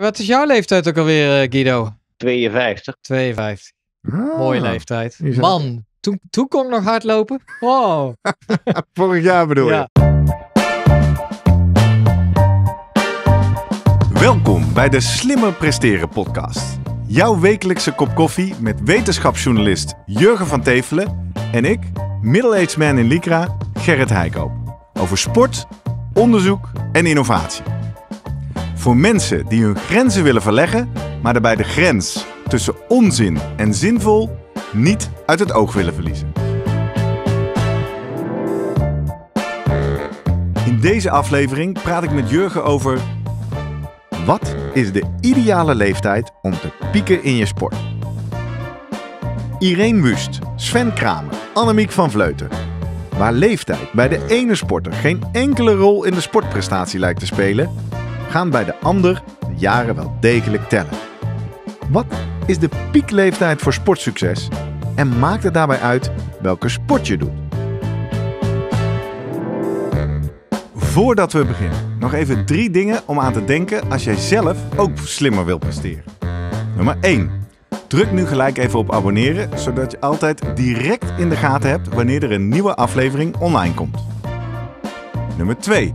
Wat is jouw leeftijd ook alweer, eh, Guido? 52. 52. Ah, Mooie leeftijd. Man, toen, toen kon ik nog hardlopen. Wow. Vorig jaar bedoel je? Ja. Welkom bij de Slimmer Presteren podcast. Jouw wekelijkse kop koffie met wetenschapsjournalist Jurgen van Tevelen en ik, middle-aged man in Lycra, Gerrit Heikoop. Over sport, onderzoek en innovatie. Voor mensen die hun grenzen willen verleggen, maar daarbij de grens tussen onzin en zinvol niet uit het oog willen verliezen. In deze aflevering praat ik met Jurgen over. Wat is de ideale leeftijd om te pieken in je sport? Irene Wust, Sven Kramer, Annemiek van Vleuten. Waar leeftijd bij de ene sporter geen enkele rol in de sportprestatie lijkt te spelen, gaan bij de ander de jaren wel degelijk tellen. Wat is de piekleeftijd voor sportsucces en maakt het daarbij uit welke sport je doet? Voordat we beginnen, nog even drie dingen om aan te denken als jij zelf ook slimmer wil presteren. Nummer 1. Druk nu gelijk even op abonneren, zodat je altijd direct in de gaten hebt wanneer er een nieuwe aflevering online komt. Nummer 2.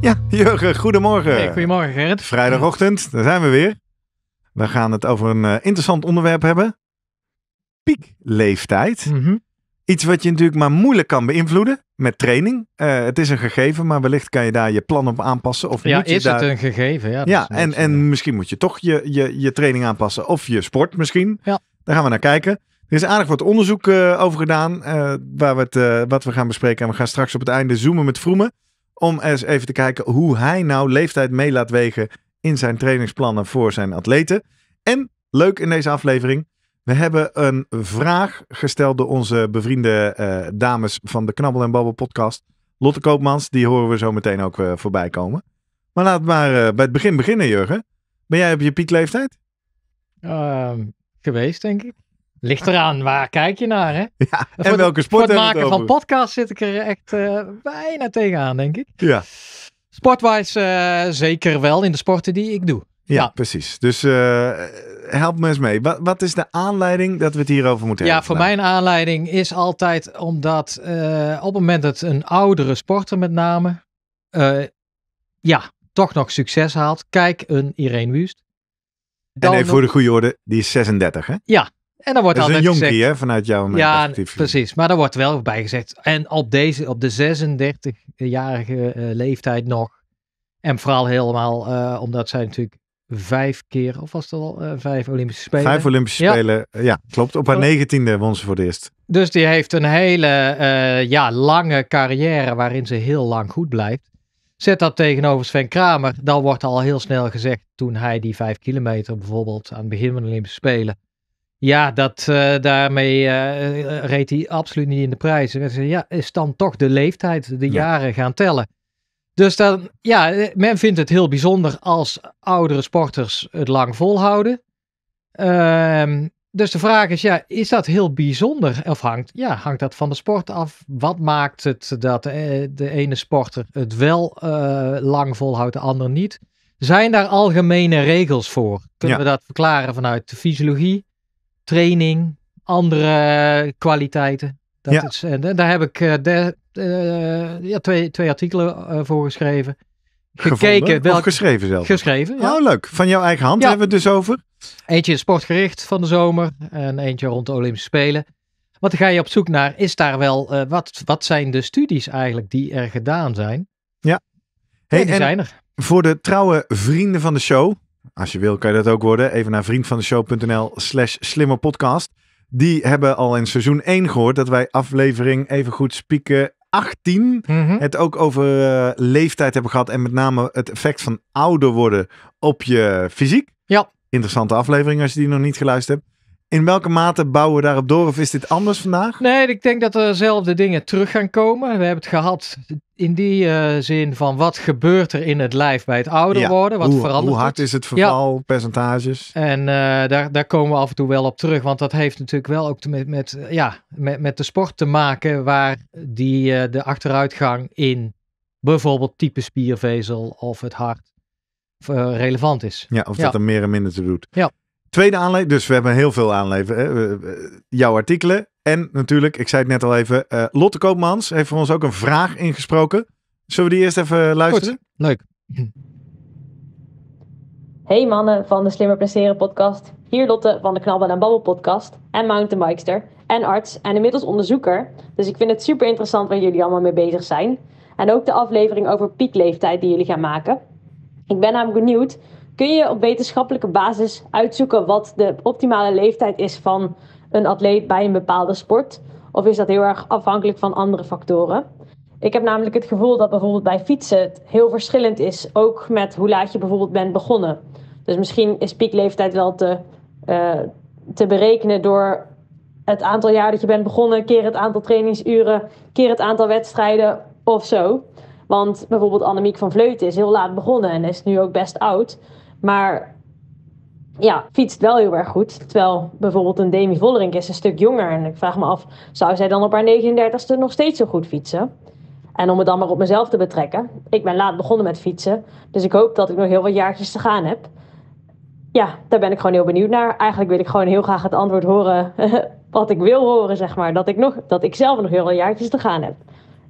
Ja, Jurgen, goedemorgen. goedemorgen Gerrit. Vrijdagochtend, daar zijn we weer. We gaan het over een eh, interessant onderwerp hebben. Piekleeftijd. Mhm. Iets wat je natuurlijk maar moeilijk kan beïnvloeden met training. Eh, het is een gegeven, maar wellicht kan je daar je plan op aanpassen. Of ja, moet je is daar... het een gegeven? Ja, ja en, en misschien moet je toch je, je, je training aanpassen. Of je sport misschien. Ja. Daar gaan we naar kijken. Er is aardig wat onderzoek eh, over gedaan, waar we het, wat we gaan bespreken. En we gaan straks op het einde zoomen met Vroemen. Om eens even te kijken hoe hij nou leeftijd mee laat wegen in zijn trainingsplannen voor zijn atleten. En leuk in deze aflevering, we hebben een vraag gesteld door onze bevriende eh, dames van de Knabbel en Babbel podcast. Lotte Koopmans, die horen we zo meteen ook eh, voorbij komen. Maar laat maar eh, bij het begin beginnen, Jurgen. Ben jij op je piekleeftijd? Ehm, geweest, denk ik. Ligt eraan, waar kijk je naar, hè? Ja, en, welke sport Voor het maken van podcasts zit ik er echt uh, bijna tegenaan, denk ik. Ja. Sportwijs eh, zeker wel in de sporten die ik doe. Ja, precies. Dus eh, help me eens mee. Wat, wat, is de aanleiding dat we het hierover moeten hebben? Ja, voor mijn aanleiding is altijd omdat op het moment dat een oudere sporter met name... ja, toch nog succes haalt. Kijk een Irene Wust. en even voor de goede orde, die is 36 hè? Ja, en dan wordt dat is een jonkie, hè, vanuit jouw ja, precies. Maar daar wordt wel bij gezegd. En op, deze, op de 36-jarige eh, leeftijd nog. En vooral helemaal, eh, omdat zij natuurlijk vijf keer, of was het al, eh, vijf Olympische Spelen? Vijf Olympische Spelen, ja, klopt. Op haar negentiende won ze voor het eerst. Dus die heeft een hele ja, lange carrière waarin ze heel lang goed blijft. Zet dat tegenover Sven Kramer, dan wordt al heel snel gezegd toen hij die vijf kilometer bijvoorbeeld aan het begin van de Olympische Spelen ja, dat, eh, daarmee uh, reed hij absoluut niet in de prijzen. Ja, is dan toch de leeftijd, de jaren gaan tellen. Dus dan, ja, men vindt het heel bijzonder als oudere sporters het lang volhouden. Ehm, dus de vraag is, ja, is dat heel bijzonder? Of hangt, ja, hangt dat van de sport af? Wat maakt het dat eh, de, ene sporter het wel lang volhoudt, de ander niet? Zijn daar algemene regels voor? Kunnen we dat verklaren vanuit de fysiologie? training, andere kwaliteiten. Dat is, en eh, daar heb ik eh, de, eh, ja, twee, twee artikelen voor geschreven. Gekeken. Welk, geschreven zelf? Geschreven, ja. Oh, leuk. Van jouw eigen hand hebben we het dus over. Eentje sportgericht van de zomer en eentje rond de Olympische Spelen. Wat ga je op zoek naar, is daar wel, wat, wat zijn de studies eigenlijk die er gedaan zijn? Ja. Hey, zijn er. Voor de trouwe vrienden van de show, als je wil, kan je dat ook worden. Even naar vriendvandeshow.nl slash slimmerpodcast. Die hebben al in seizoen 1 gehoord dat wij aflevering even goed spieken 18 mhm. het ook over eh, leeftijd hebben gehad. En met name het effect van ouder worden op je fysiek. Ja. Interessante aflevering als je die nog niet geluisterd hebt. In welke mate bouwen we daarop door of is dit anders vandaag? Nee, ik denk dat er dezelfde dingen terug gaan komen. We hebben het gehad in die eh, zin van wat gebeurt er in het lijf bij het ouder worden? Wat hoe, verandert Hoe hard is het verval, percentages? En eh, daar, daar komen we af en toe wel op terug. Want dat heeft natuurlijk wel ook te, met, ja, met, met de sport te maken waar die, eh, de achteruitgang in bijvoorbeeld type spiervezel of het hart relevant is. Ja, of dat er meer en minder te doet. Ja. Tweede aanleiding, dus we hebben heel veel aanleveren. Jouw artikelen en natuurlijk, ik zei het net al even, eh, Lotte Koopmans heeft voor ons ook een vraag ingesproken. Zullen we die eerst even luisteren? leuk. Hey mannen van de Slimmer Placeren podcast. Hier Lotte van de Knabbel en Babbel podcast en mountainbikester en arts en inmiddels onderzoeker. Dus ik vind het super interessant waar jullie allemaal mee bezig zijn. En ook de aflevering over piekleeftijd die jullie gaan maken. Ik ben namelijk benieuwd kun je op wetenschappelijke basis uitzoeken wat de optimale leeftijd is van een atleet bij een bepaalde sport? Of is dat heel erg afhankelijk van andere factoren? Ik heb namelijk het gevoel dat bijvoorbeeld bij fietsen het heel verschillend is, ook met hoe laat je bijvoorbeeld bent begonnen. Dus misschien is piekleeftijd wel te, eh, te berekenen door het aantal jaar dat je bent begonnen, keer het aantal trainingsuren, keer het aantal wedstrijden of zo. Want bijvoorbeeld Annemiek van Vleuten is heel laat begonnen en is nu ook best oud. Maar ja, fietst wel heel erg goed. Terwijl bijvoorbeeld een Demi Vollering is een stuk jonger. En ik vraag me af, zou zij dan op haar 39ste nog steeds zo goed fietsen? En om het dan maar op mezelf te betrekken. Ik ben laat begonnen met fietsen. Dus ik hoop dat ik nog heel wat jaartjes te gaan heb. Ja, daar ben ik gewoon heel benieuwd naar. Eigenlijk wil ik gewoon heel graag het antwoord horen wat ik wil horen, zeg maar. Dat ik, nog, dat ik zelf nog heel wat jaartjes te gaan heb.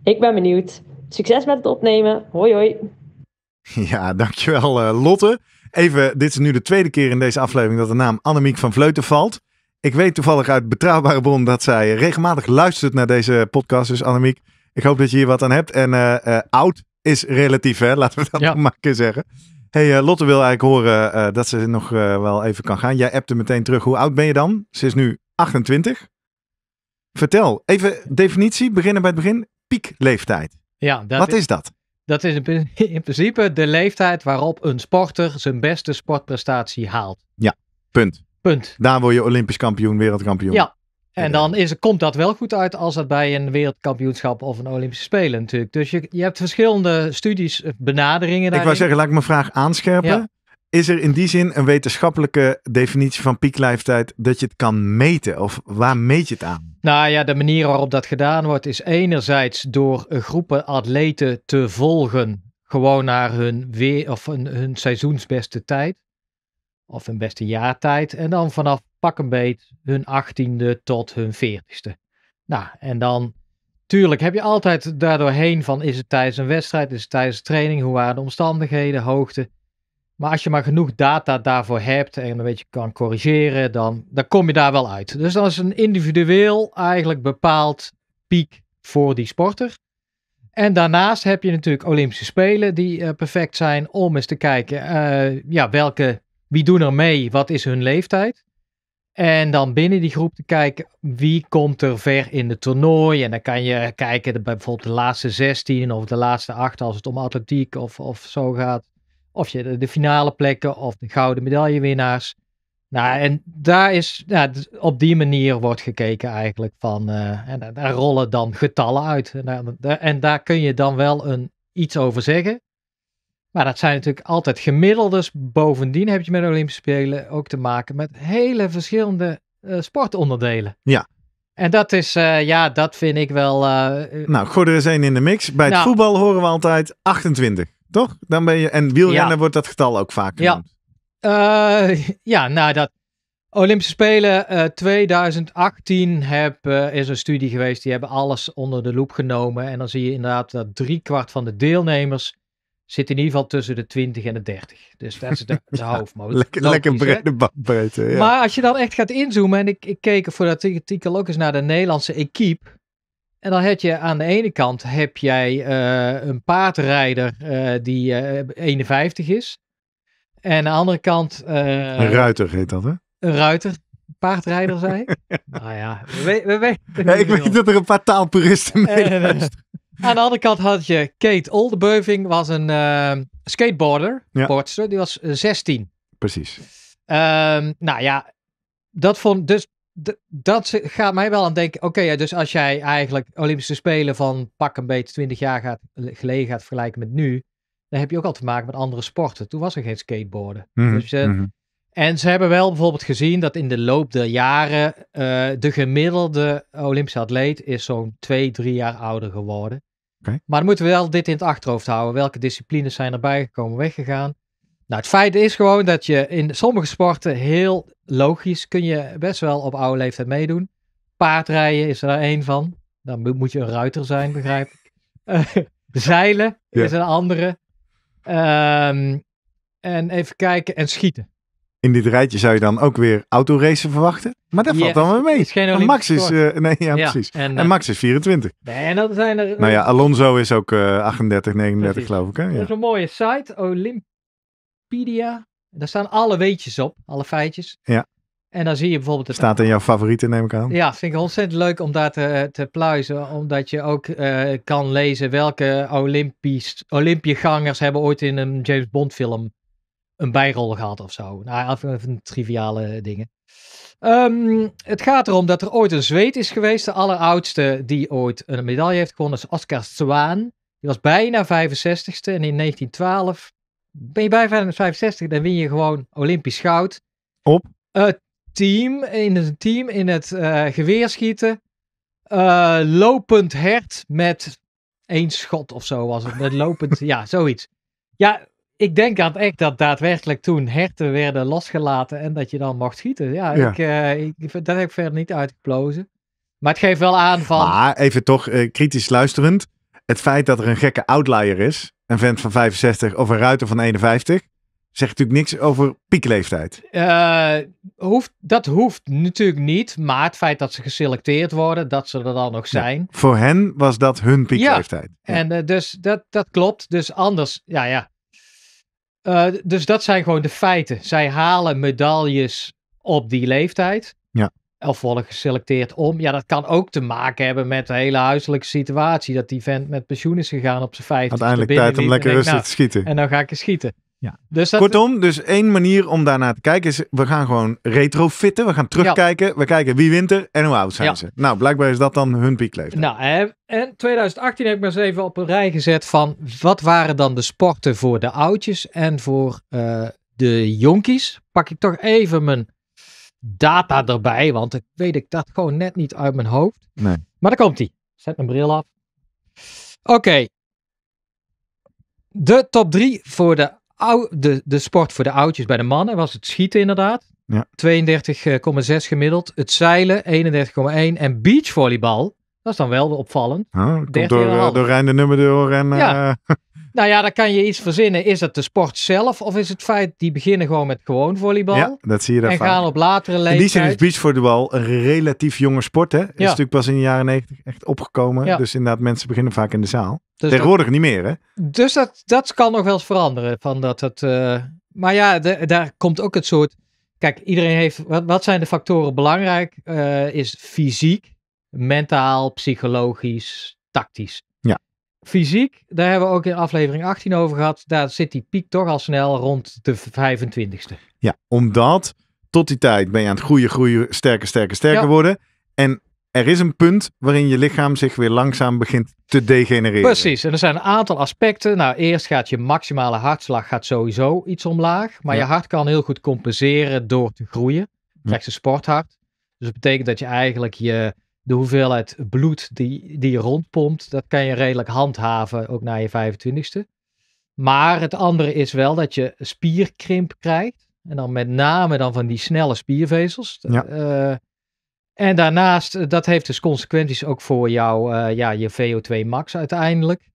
Ik ben benieuwd. Succes met het opnemen. Hoi hoi. Ja, dankjewel eh, Lotte. Even, dit is nu de tweede keer in deze aflevering dat de naam Annemiek van Vleuten valt. Ik weet toevallig uit betrouwbare bron dat zij regelmatig luistert naar deze podcast. Dus Annemiek, ik hoop dat je hier wat aan hebt. En eh, eh, oud is relatief, hè? laten we dat maar een keer zeggen. hey, eh, Lotte wil eigenlijk horen dat ze nog wel even kan gaan. Jij appte meteen terug. Hoe oud ben je dan? Ze is nu 28. Vertel, even definitie, beginnen bij het begin. Piekleeftijd. Ja, dat wat is dat? Dat is in principe de leeftijd waarop een sporter zijn beste sportprestatie haalt. Ja, punt. Punt. Daar word je Olympisch kampioen, wereldkampioen. Ja, en eh. dan is, komt dat wel goed uit als dat bij een wereldkampioenschap of een Olympische Spelen natuurlijk. Dus je, je hebt verschillende studies, eh, benaderingen Ik wou zeggen, laat ik mijn vraag aanscherpen. Is er in die zin een wetenschappelijke definitie van piekleeftijd dat je het kan meten? Of waar meet je het aan? Nou ja, de manier waarop dat gedaan wordt is enerzijds door groepen atleten te volgen. Gewoon naar hun, weer, of hun, seizoensbeste tijd. Of hun beste jaartijd. En dan vanaf pak een beet hun achttiende tot hun veertigste. Nou, en dan Tuurlijk heb je altijd daardoorheen van is het tijdens een wedstrijd, is het tijdens training, hoe waren de omstandigheden, hoogte. Maar als je maar genoeg data daarvoor hebt en een beetje kan corrigeren, dan, dan kom je daar wel uit. Dus dat is een individueel eigenlijk bepaald piek voor die sporter. En daarnaast heb je natuurlijk Olympische Spelen die eh, perfect zijn om eens te kijken, eh, ja, welke, wie doen er mee, wat is hun leeftijd. En dan binnen die groep te kijken wie komt er ver in de toernooi. En dan kan je kijken bijvoorbeeld de laatste 16 of de laatste 8 als het om atletiek of, of zo gaat. Of je de finale plekken of de gouden medaillewinnaars. Nou, en daar is, dus op die manier wordt gekeken eigenlijk van, eh, en daar rollen dan getallen uit. En daar, en daar, kun je dan wel een, iets over zeggen. Maar dat zijn natuurlijk altijd gemiddeldes. Bovendien heb je met de Olympische Spelen ook te maken met hele verschillende eh, sportonderdelen. Ja. En dat is, eh, ja, dat vind ik wel... nou, gooi er is één in de mix. Bij het nou. voetbal horen we altijd 28. Toch? Dan ben je, en wielrennen ja. wordt dat getal ook vaak genoemd. Ja, uh, eh, ja nou dat. Olympische Spelen 2018 eh, eh, is een studie geweest. Die hebben alles onder de loep genomen. En dan zie je inderdaad dat kwart van de deelnemers zit in ieder geval tussen de 20 en de 30. Dus dat is de, de Lekker, lekker brede bandbreedte. Ja. Maar als je dan echt gaat inzoomen. En ik, ik keek voor dat artikel ook eens naar de Nederlandse equipe. En dan heb je aan de ene kant heb jij eh, een paardrijder eh, die 51 eh, is. En aan de andere kant... een ruiter heet dat hè? Een ruiter, paardrijder zei nou ja, we, we, ja, ik weet dat er een paar taalpuristen mee Aan de andere kant had je Kate Oldebeuving, was een skateboarder, ja. die was 16. Precies. Ehm, nou ja, dat vond dus dat gaat mij wel aan denken. Oké, dus als jij eigenlijk Olympische Spelen van pak een beetje 20 jaar gaat, geleden gaat vergelijken met nu, dan heb je ook al te maken met andere sporten. Toen was er geen skateboarden. Mhm, dus, eh, mhm. En ze hebben wel bijvoorbeeld gezien dat in de loop der jaren eh, de gemiddelde Olympische atleet is zo'n 2, 3 jaar ouder geworden. Maar dan moeten we wel dit in het achterhoofd houden. Welke disciplines zijn erbij gekomen, weggegaan? Nou, het feit is gewoon dat je in sommige sporten heel logisch kun je best wel op oude leeftijd meedoen. Paardrijden is er daar één van. Dan moet je een ruiter zijn, begrijp ik. Eh, zeilen is een andere. Ehm, en even kijken, en schieten. In dit rijtje zou je dan ook weer autoracen verwachten. Maar dat valt dan weer mee. Max is, eh, nee, ja, precies. En, eh, Max is 24. en dat zijn er. Nou ja, Alonso is ook 38, 39, geloof ik. Hè? Ja. Dat is een mooie site, Olymp Wikipedia. Daar staan alle weetjes op, alle feitjes. Ja. En dan zie je bijvoorbeeld... Het Staat in jouw favorieten, neem ik aan. Ja, vind ik ontzettend leuk om daar te, te pluizen. Omdat je ook eh, kan lezen welke Olympisch, Olympiëgangers hebben ooit in een James Bond film een bijrol gehad of zo. Nou, even triviale dingen. Ehm, het gaat erom dat er ooit een Zweet is geweest. De alleroudste die ooit een medaille heeft gewonnen is Oscar Zwaan. Die was bijna 65ste en in 1912 ben je bij 65, dan win je gewoon Olympisch goud. Op? Uh, team, in het team, in het uh, eh, geweerschieten. Eh, lopend hert met één schot of zo was het. Met lopend, ja, zoiets. Ja, ik denk aan het echt dat daadwerkelijk toen herten werden losgelaten en dat je dan mocht schieten. Ja, ja. Ik, eh, dat heb ik verder niet uitgeplozen. Maar het geeft wel aan van... Maar even toch kritisch luisterend het feit dat er een gekke outlier is, een vent van 65 of een ruiter van 51, zegt natuurlijk niks over piekleeftijd. Uh, hoeft, dat hoeft natuurlijk niet, maar het feit dat ze geselecteerd worden, dat ze er dan nog zijn. voor hen was dat hun piekleeftijd. Ja, en eh, dus dat, dat klopt. Dus anders, ja ja. Eh, dus dat zijn gewoon de feiten. Zij halen medailles op die leeftijd of geselecteerd om. Ja, dat kan ook te maken hebben met de hele huiselijke situatie. Dat die vent met pensioen is gegaan op zijn vijftigste. Uiteindelijk tijd om lekker rustig nou, te schieten. En dan ga ik eens schieten. Ja. Dus dat... Kortom, dus één manier om daarna te kijken is, we gaan gewoon retrofitten. We gaan terugkijken. We kijken wie wint er en hoe oud zijn ze. Nou, blijkbaar is dat dan hun piekleven. Nou, en 2018 heb ik me eens even op een rij gezet van, wat waren dan de sporten voor de oudjes en voor eh, de jonkies? Pak ik toch even mijn data erbij, want ik weet ik dat gewoon net niet uit mijn hoofd. Nee. Maar daar komt hij. Zet mijn bril af. Oké. De top 3 voor de, de, de sport voor de oudjes bij de mannen was het schieten inderdaad. Ja. 32,6 gemiddeld. Het zeilen 31,1 en beachvolleybal. Dat is dan wel opvallend. Komt door, door, eh, door Rijn de nummer en... Ja. Eh. Nou ja, daar kan je iets verzinnen. Is het de sport zelf of is het feit die beginnen gewoon met gewoon volleybal? Ja, dat zie je daar En gaan op latere leeftijd. In die zin is beachvolleybal een relatief jonge sport. Hè? Ja. Is natuurlijk pas in de jaren negentig echt opgekomen. Ja. Dus inderdaad, mensen beginnen vaak in de zaal. Dus Tegenwoordig niet meer, hè? Dus dat, dat kan nog wel eens veranderen. Van dat het, eh, maar ja, daar komt ook het soort... Kijk, iedereen heeft... Wat, wat zijn de factoren belangrijk? Eh, is fysiek, mentaal, psychologisch, tactisch fysiek, daar hebben we ook in aflevering 18 over gehad. Daar zit die piek toch al snel rond de 25ste. Ja, omdat tot die tijd ben je aan het groeien, groeien, sterker, sterker, sterker worden. En er is een punt waarin je lichaam zich weer langzaam begint te degenereren. Precies, en er zijn een aantal aspecten. Nou, eerst gaat je maximale hartslag gaat sowieso iets omlaag. Maar je hart kan heel goed compenseren door te groeien. Je krijgt een sporthart. Dus dat betekent dat je eigenlijk je de hoeveelheid bloed die, die je rondpompt, dat kan je redelijk handhaven, ook na je 25ste. Maar het andere is wel dat je spierkrimp krijgt. En dan met name dan van die snelle spiervezels. Eh, en daarnaast, eh, dat heeft dus consequenties ook voor jou, eh, ja, je VO2 max uiteindelijk.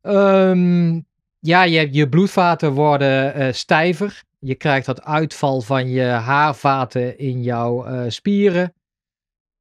Ehm, ja, je, je bloedvaten worden stijver. Je krijgt dat uitval van je haarvaten in jouw spieren.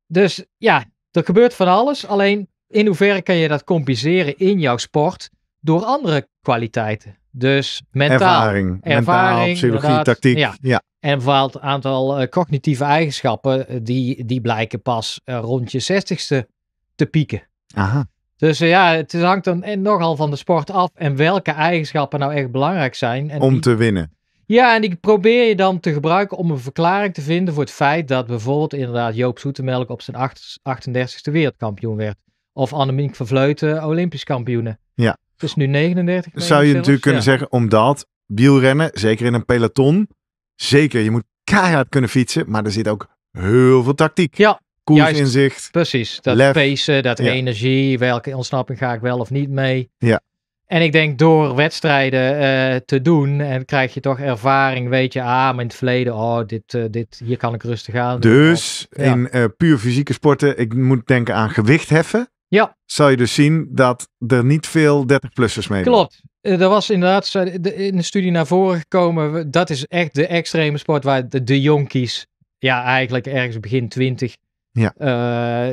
Dus ja, er gebeurt van alles. Alleen in hoeverre kan je dat compenseren in jouw sport door andere kwaliteiten? Dus mentaal, ervaring, ervaring psychologie, tactiek. Ja. ja. En een bepaald aantal eh, cognitieve eigenschappen, eh, die, die blijken pas eh, rond je zestigste te pieken. Aha. Dus ja, het hangt dan nogal van de sport af en welke eigenschappen nou echt belangrijk zijn. om te winnen. Ja, en ik probeer je dan te gebruiken om een verklaring te vinden voor het feit dat bijvoorbeeld inderdaad Joop Zoetemelk op zijn 38 e wereldkampioen werd. Of Annemiek van Vleuten Olympisch kampioene. Ja. Het is nu 39. Zou je natuurlijk kunnen zeggen, omdat wielrennen, zeker in een peloton, zeker je moet keihard kunnen fietsen, maar er zit ook heel veel tactiek. Ja. Koersinzicht. Precies. Dat lef, dat energie, welke ontsnapping ga ik wel of niet mee. Ja. En ik denk door wedstrijden eh, te doen en krijg je toch ervaring, weet je, ah, maar in het verleden, oh, dit, eh, dit, hier kan ik rustig aan. Dus in uh, puur fysieke sporten, ik moet denken aan gewicht heffen. Ja. Zal je dus zien dat er niet veel 30-plussers mee Klopt. Er was inderdaad in de studie naar voren gekomen, dat is echt de extreme sport waar de, jonkies, ja, eigenlijk ergens begin 20, ja.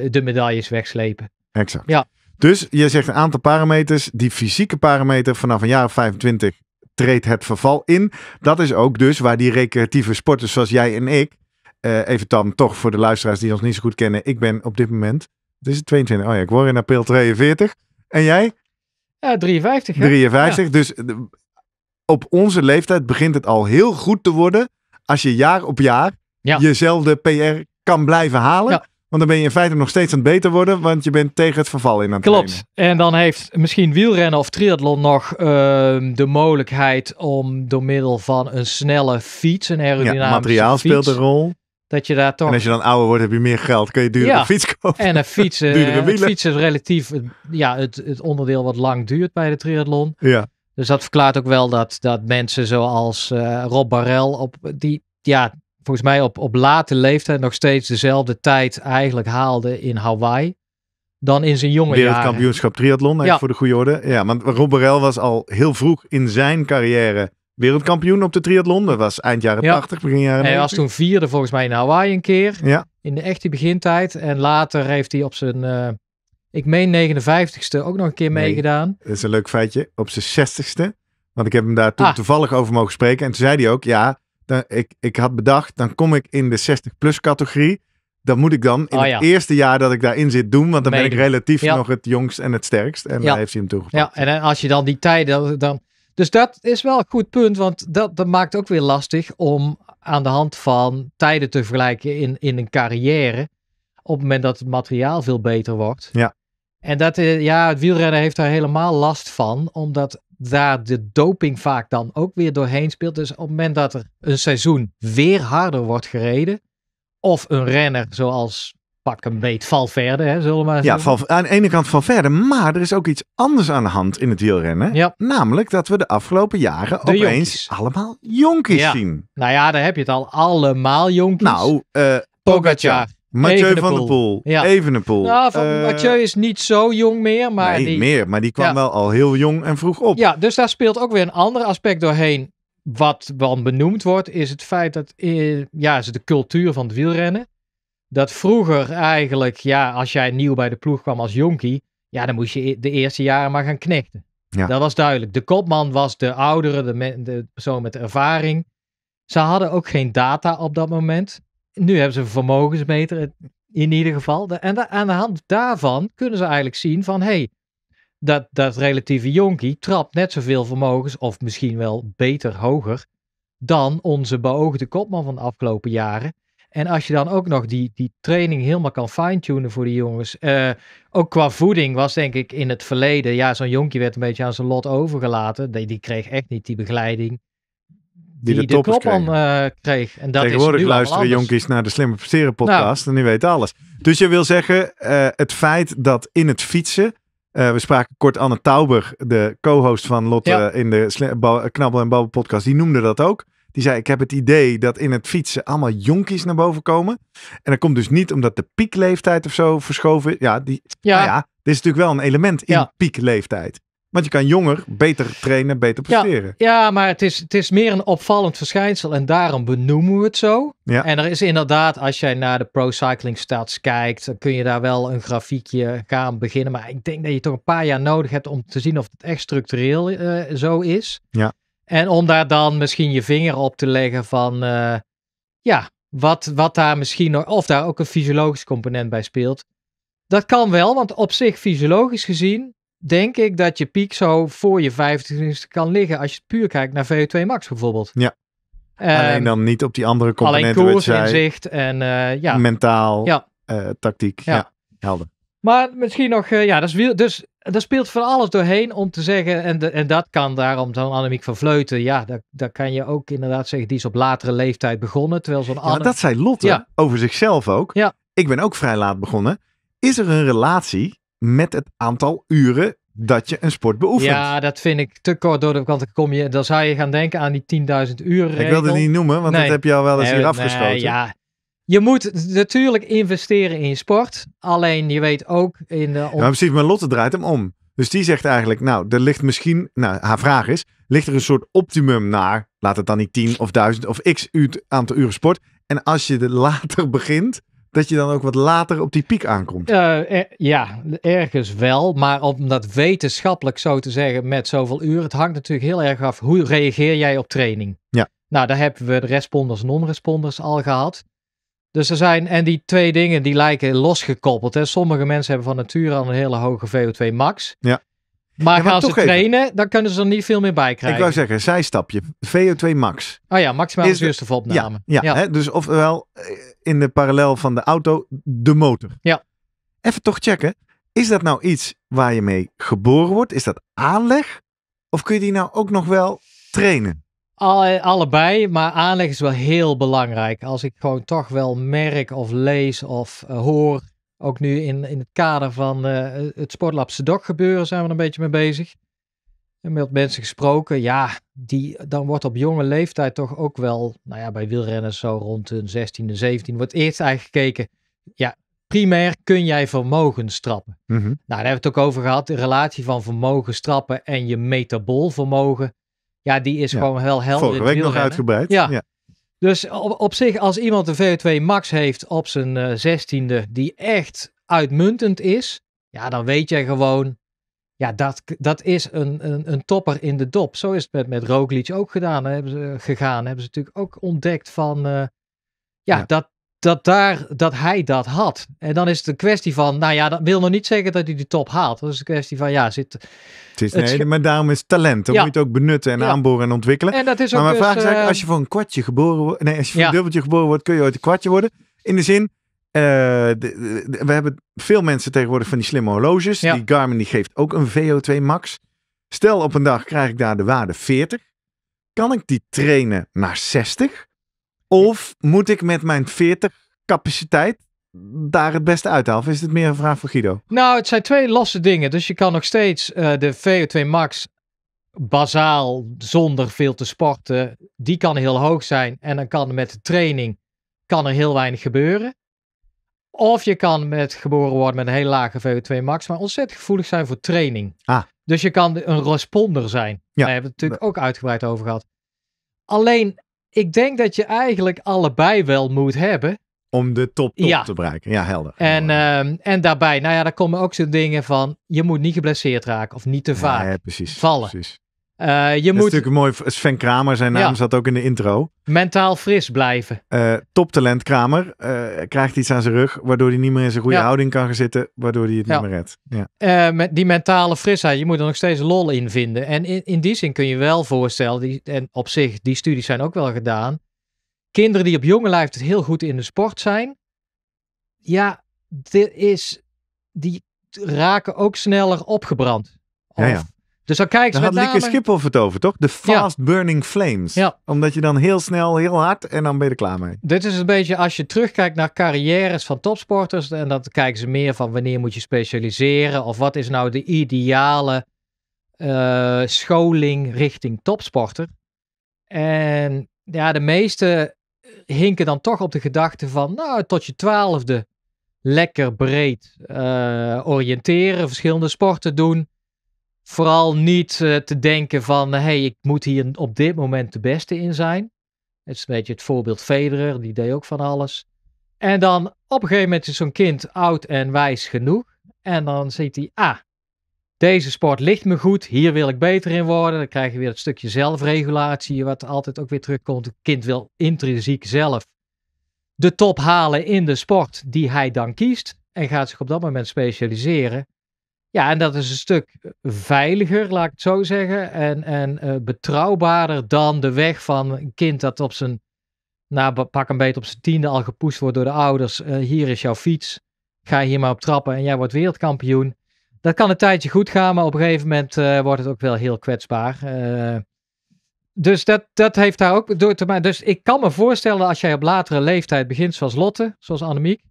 de medailles wegslepen. Exact. Ja. Dus je zegt een aantal parameters. Die fysieke parameter vanaf een jaar of 25 treedt het verval in. Dat is ook dus waar die recreatieve sporters zoals jij en ik. Eh, even dan toch voor de luisteraars die ons niet zo goed kennen. Ik ben op dit moment. Het is 22. Oh ja, ik word in april 42. En jij? Ja, 53. 53. Dus eh, op onze leeftijd begint het al heel goed te worden. Als je jaar op jaar ja. jezelfde PR kan blijven halen. Ja. Want dan ben je in feite nog steeds aan het beter worden, want je bent tegen het verval in aan het Klopt. En dan heeft misschien wielrennen of triathlon nog ehm, de mogelijkheid om door middel van een snelle fiets, een aerodynamische ja, materiaal speelt een rol. Dat je daar toch... En als je dan ouder wordt, heb je meer geld. Kun je duurdere fiets kopen. En een fiets, eh, Fietsen is relatief eh, ja, het, het onderdeel wat lang duurt bij de triathlon. Ja. Dus dat verklaart ook wel dat, dat mensen zoals eh, Rob Barrel, op, die, ja, volgens mij op, op late leeftijd nog steeds dezelfde tijd eigenlijk haalde in Hawaii. Dan in zijn jonge jaren. Wereldkampioenschap triathlon, voor de goede orde. Ja, want Rob was al heel vroeg in zijn carrière wereldkampioen op de triathlon. Dat was eind jaren 80, begin jaren 90. Hij was toen vierde volgens mij in Hawaii een keer. Ja. In de echte begintijd. En later heeft hij op zijn, eh, ik meen 59ste ook nog een keer meegedaan. Dat is een leuk feitje. Op zijn 60ste. Want ik heb hem daar toen ah. toevallig over mogen spreken. En toen zei hij ook, ja, dan, ik, ik had bedacht, dan kom ik in de 60-plus categorie. Dat moet ik dan in ah, het eerste jaar dat ik daarin zit doen. Want dan ben ik relatief nog het jongst en het sterkst. En daar heeft hij hem toegepast. Ja, en als je dan die tijden... Dan, dus dat is wel een goed punt. Want dat, dat maakt ook weer lastig om aan de hand van tijden te vergelijken in, in een carrière. Op het moment dat het materiaal veel beter wordt. Ja. En dat, eh, ja, het wielrennen heeft daar helemaal last van. Omdat daar de doping vaak dan ook weer doorheen speelt. Dus op het moment dat er een seizoen weer harder wordt gereden, of een renner zoals pak een beet Valverde, hè, zullen we maar Ja, aan de ene kant verder, maar er is ook iets anders aan de hand in het wielrennen. Ja. Namelijk dat we de afgelopen jaren de opeens jonkies. allemaal jonkies ja. zien. Nou ja, daar heb je het al, allemaal jonkies. Nou, uh, Mathieu van der Poel. Ja. Evenepoel. Nou, van, eh, Mathieu is niet zo jong meer. Maar nee, die, meer. Maar die kwam wel al heel jong en vroeg op. Ja, dus daar speelt ook weer een ander aspect doorheen. Wat dan benoemd wordt, is het feit dat eh, ja, is de cultuur van het wielrennen. Dat vroeger eigenlijk, ja, als jij nieuw bij de ploeg kwam als jonkie, ja, dan moest je e-, de eerste jaren maar gaan knechten. Ja. Dat was duidelijk. De kopman was de oudere, de, de persoon met de ervaring. Ze hadden ook geen data op dat moment nu hebben ze een vermogensmeter in ieder geval. En aan de hand daarvan kunnen ze eigenlijk zien van, hé, hey, dat, dat relatieve jonkie trapt net zoveel vermogens, of misschien wel beter hoger, dan onze beoogde kopman van de afgelopen jaren. En als je dan ook nog die, die training helemaal kan fine-tunen voor die jongens. Eh, ook qua voeding was denk ik in het verleden, ja, zo'n jonkie werd een beetje aan zijn lot overgelaten. Die, die kreeg echt niet die begeleiding die, de, de knop eh, kreeg. En dat Tegenwoordig is luisteren jonkies naar de Slimme Presteren nou. podcast en die weten alles. Dus je wil zeggen, eh, het feit dat in het fietsen, eh, we spraken kort Anne Tauber, de co-host van Lotte in de Knabbel en Babbel podcast, die noemde dat ook. Die zei, ik heb het idee dat in het fietsen allemaal jonkies naar boven komen. En dat komt dus niet omdat de piekleeftijd of zo verschoven is. Ja, die, nou ja. dit is natuurlijk wel een element in piekleeftijd. Want je kan jonger beter trainen, beter presteren. Ja, maar het is, het is meer een opvallend verschijnsel en daarom benoemen we het zo. Ja. En er is inderdaad, als jij naar de pro cycling stats kijkt, dan kun je daar wel een grafiekje gaan beginnen. Maar ik denk dat je toch een paar jaar nodig hebt om te zien of het echt structureel eh, zo is. Ja. En om daar dan misschien je vinger op te leggen van, eh, ja, wat, wat daar misschien nog, of daar ook een fysiologisch component bij speelt. Dat kan wel, want op zich fysiologisch gezien denk ik dat je piek zo voor je 50 kan liggen. Als je puur kijkt naar VO2 max bijvoorbeeld. Ja. Um, alleen ehm, dan niet op die andere componenten. Alleen koers, inzicht en uh, ja. Mentaal, ja. Eh, tactiek. Ja. ja. helder. Maar misschien nog, eh, ja, dat is dus er speelt van alles doorheen om te zeggen, en, de, en dat kan daarom dan Annemiek van Vleuten, ja, dat kan je ook inderdaad zeggen, die is op latere leeftijd begonnen, terwijl zo'n ja, dat zei Lotte, ja. over zichzelf ook. Ja. Ik ben ook vrij laat begonnen. Is er een relatie met het aantal uren dat je een sport beoefent. Ja, dat vind ik te kort door de kant. Kom je, dan zou je gaan denken aan die 10.000 uur. Ik wilde het niet noemen, want dat heb je al wel eens hier afgeschoten. Nee, ja. Je moet natuurlijk investeren in sport. Alleen je weet ook in de. Ja, precies, maar Lotte draait hem om. Dus die zegt eigenlijk, nou, er ligt misschien, nou, haar vraag is, ligt er een soort optimum naar, laat het dan niet 10 of 1000 of x uur, aantal uren sport. En als je er later begint, dat je dan ook wat later op die piek aankomt. Eh, ja, ergens wel. Maar om dat wetenschappelijk zo te zeggen met zoveel uren, het hangt natuurlijk heel erg af hoe reageer jij op training. Ja. Nou, daar hebben we de responders, en non-responders al gehad. Dus er zijn, en die twee dingen die lijken losgekoppeld. Hè. Sommige mensen hebben van nature al een hele hoge VO2 max. Ja. Maar, ja, ze trainen, dan kunnen ze er niet veel meer bij krijgen. Ik wou zeggen, zijstapje. VO2 max. Oh ja, maximale zuurstofopname. Ja, Hè, dus ofwel eh, in de parallel van de auto, de motor. Ja. Even toch checken. Is dat nou iets waar je mee geboren wordt? Is dat aanleg? Of kun je die nou ook nog wel trainen? allebei, maar aanleg is wel heel belangrijk. Als ik gewoon toch wel merk of lees of eh, hoor ook nu in, in het kader van eh, het Sportlabse Dok gebeuren zijn we een beetje mee bezig. En met mensen gesproken, ja, die, dan wordt op jonge leeftijd toch ook wel, nou ja, bij wielrenners zo rond hun 16e, 17 wordt eerst eigenlijk gekeken, ja, primair kun jij vermogen strappen mhm. Nou, daar hebben we het ook over gehad, de relatie van vermogen strappen en je vermogen Ja, die is gewoon heel helder. Vorige week nog uitgebreid. Ja. ja. Dus op, op zich, als iemand een VO2 max heeft op zijn eh, zestiende, die echt uitmuntend is, ja, dan weet jij gewoon, ja, dat, dat is een, een, een topper in de dop. Zo is het met, met Roglic ook gedaan, hebben ze, eh, gegaan. Hebben ze natuurlijk ook ontdekt van, eh, ja, ja, Dat, dat, daar, dat hij dat had. En dan is het een kwestie van, nou ja, dat wil nog niet zeggen dat hij de top haalt. Dat is een kwestie van, ja, zit... Het is, nee, maar daarom is talent. Dan moet je het ook benutten en aanboren en ontwikkelen. En dat is ook maar mijn dus, vraag is eigenlijk, eh, als je voor een kwartje geboren wordt, nee, als je voor een dubbeltje geboren wordt, kun je ooit een kwartje worden. In de zin, eh, we hebben veel mensen tegenwoordig van die slimme horloges. Die Garmin die geeft ook een VO2 max. Stel op een dag krijg ik daar de waarde 40. Kan ik die trainen naar 60? Of moet ik met mijn 40 capaciteit daar het beste uithalen? Of is het meer een vraag voor Guido? Nou, het zijn twee losse dingen. Dus je kan nog steeds eh, de VO2 max bazaal, zonder veel te sporten, die kan heel hoog zijn. En dan kan met de training kan er heel weinig gebeuren. Of je kan met geboren worden met een heel lage VO2 max, maar ontzettend gevoelig zijn voor training. Ah. Dus je kan een responder zijn. Ja. Daar hebben we het natuurlijk ook uitgebreid over gehad. Alleen ik denk dat je eigenlijk allebei wel moet hebben. Om de top, top te bereiken. Ja, helder. En, ehm, en daarbij, nou ja, daar komen ook zo'n dingen van, je moet niet geblesseerd raken of niet te vaak ja, precies, vallen. Precies. Uh, je moet... is natuurlijk mooi. Sven Kramer, zijn naam zat ook in de intro. Mentaal fris blijven. Uh, toptalent Kramer eh, krijgt iets aan zijn rug, waardoor hij niet meer in zijn goede houding kan gaan zitten, waardoor hij het niet meer redt. Ja. met die mentale frisheid, je moet er nog steeds lol in vinden. En in, in die zin kun je wel voorstellen, die, en op zich, die studies zijn ook wel gedaan. Kinderen die op jonge leeftijd heel goed in de sport zijn, ja, is, die raken ook sneller opgebrand. Of, ja, ja dus dan kijken name... Schiphol het over, toch? De fast burning flames. Ja. Omdat je dan heel snel, heel hard en dan ben je er klaar mee. Dit is een beetje, als je terugkijkt naar carrières van topsporters... en dan kijken ze meer van wanneer moet je specialiseren... of wat is nou de ideale uh, scholing richting topsporter. En ja, de meeste hinken dan toch op de gedachte van... nou, tot je twaalfde lekker breed eh, oriënteren, verschillende sporten doen vooral niet eh, te denken van, hé, eh, hey, ik moet hier op dit moment de beste in zijn. Het is een beetje het voorbeeld Federer, die deed ook van alles. En dan op een gegeven moment is zo'n kind oud en wijs genoeg. En dan ziet hij, ah, deze sport ligt me goed, hier wil ik beter in worden. Dan krijg je weer het stukje zelfregulatie, wat altijd ook weer terugkomt. Het kind wil intrinsiek zelf de top halen in de sport die hij dan kiest. En gaat zich op dat moment specialiseren. Ja, en dat is een stuk eh, veiliger, laat ik het zo zeggen. En, en eh, betrouwbaarder dan de weg van een kind dat op zijn, nou, pak een beetje op zijn tiende al gepoest wordt door de ouders. Eh, hier is jouw fiets, ga hier maar op trappen en jij wordt wereldkampioen. Dat kan een tijdje goed gaan, maar op een gegeven moment wordt het ook wel heel kwetsbaar. dus dat, dat heeft daar ook door te maken. Dus ik kan me voorstellen als jij op latere leeftijd begint, zoals Lotte, zoals Annemiek.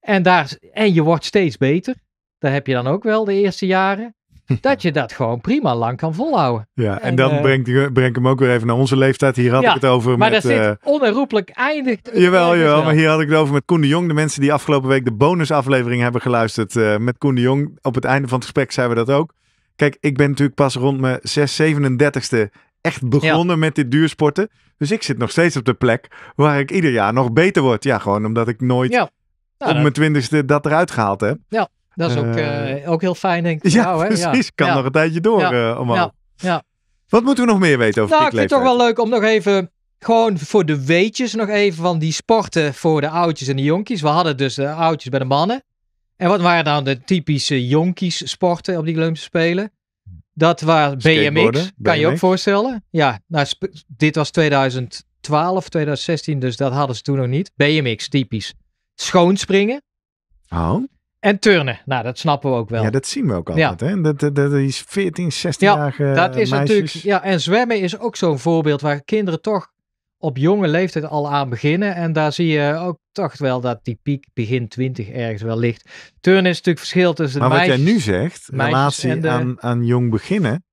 En, daar, en je wordt steeds beter daar heb je dan ook wel de eerste jaren. Dat je dat gewoon prima lang kan volhouden. Ja, en, dan eh, brengt, hem ook weer even naar onze leeftijd. Hier had ik het over maar er dat zit eh, onherroepelijk eindigt. Jawel, eh, jawel. Dus maar hier had ik het over met Koen de Jong. De mensen die afgelopen week de bonusaflevering hebben geluisterd met Koen de Jong. Op het einde van het gesprek zeiden we dat ook. Kijk, ik ben natuurlijk pas rond mijn 6, 37ste echt begonnen met dit duursporten. Dus ik zit nog steeds op de plek waar ik ieder jaar nog beter word. Ja, gewoon omdat ik nooit nou, op mijn twintigste dat eruit gehaald heb. Ja. Dat is ook, eh, eh, ook heel fijn, denk ik. Ja, jou, hè? precies. Ja. Kan nog een tijdje door eh, ja. Ja. Wat moeten we nog meer weten over nou, ik vind het toch wel leuk om nog even, gewoon voor de weetjes, nog even van die sporten voor de oudjes en de jonkies. We hadden dus de oudjes bij de mannen. En wat waren dan nou de typische jonkies sporten op die Olympische Spelen? Dat was BMX, kan je ook voorstellen. Ja, nou, dit was 2012, 2016, dus dat hadden ze toen nog niet. BMX, typisch. Schoonspringen. Oh. En turnen. Nou, dat snappen we ook wel. Ja, dat zien we ook altijd. Ja. Hè? Dat, dat, dat is 14, 16 ja, Dat is natuurlijk. Ja, en zwemmen is ook zo'n voorbeeld waar kinderen toch op jonge leeftijd al aan beginnen. En daar zie je ook toch wel dat die piek begin 20 ergens wel ligt. Turnen is natuurlijk verschil tussen maar de meisjes. Maar wat jij nu zegt, relatie aan, aan jong beginnen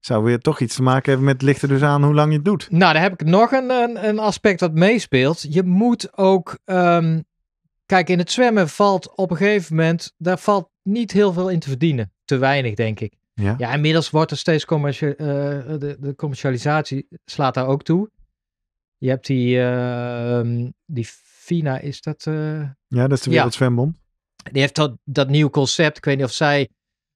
zou weer toch iets te maken hebben met lichter dus aan hoe lang je het doet. Nou, daar heb ik nog een, een, aspect dat meespeelt. Je moet ook ehm, Kijk, in het zwemmen valt op een gegeven moment, daar valt niet heel veel in te verdienen. Te weinig, denk ik. Ja, ja inmiddels wordt er steeds eh, de, de, commercialisatie slaat daar ook toe. Je hebt die, ehm, die FINA, is dat? Eh? Ja, dat is de Wereldzwembond. Die heeft dat, dat nieuwe concept. Ik weet niet of zij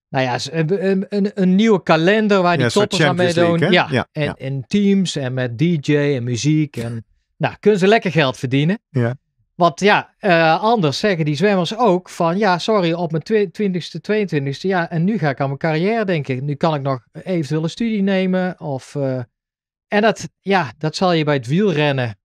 nou ja, een, een, een, nieuwe kalender waar die ja, toppers aan meedoen. Ja, ja, en, ja. en teams en met DJ en muziek. En, nou, kunnen ze lekker geld verdienen. Ja. Want ja, eh, anders zeggen die zwemmers ook van ja, sorry, op mijn 20ste, 22ste, ja, en nu ga ik aan mijn carrière denken. Nu kan ik nog eventueel een studie nemen. Of, eh, en dat, ja, dat zal je bij het wielrennen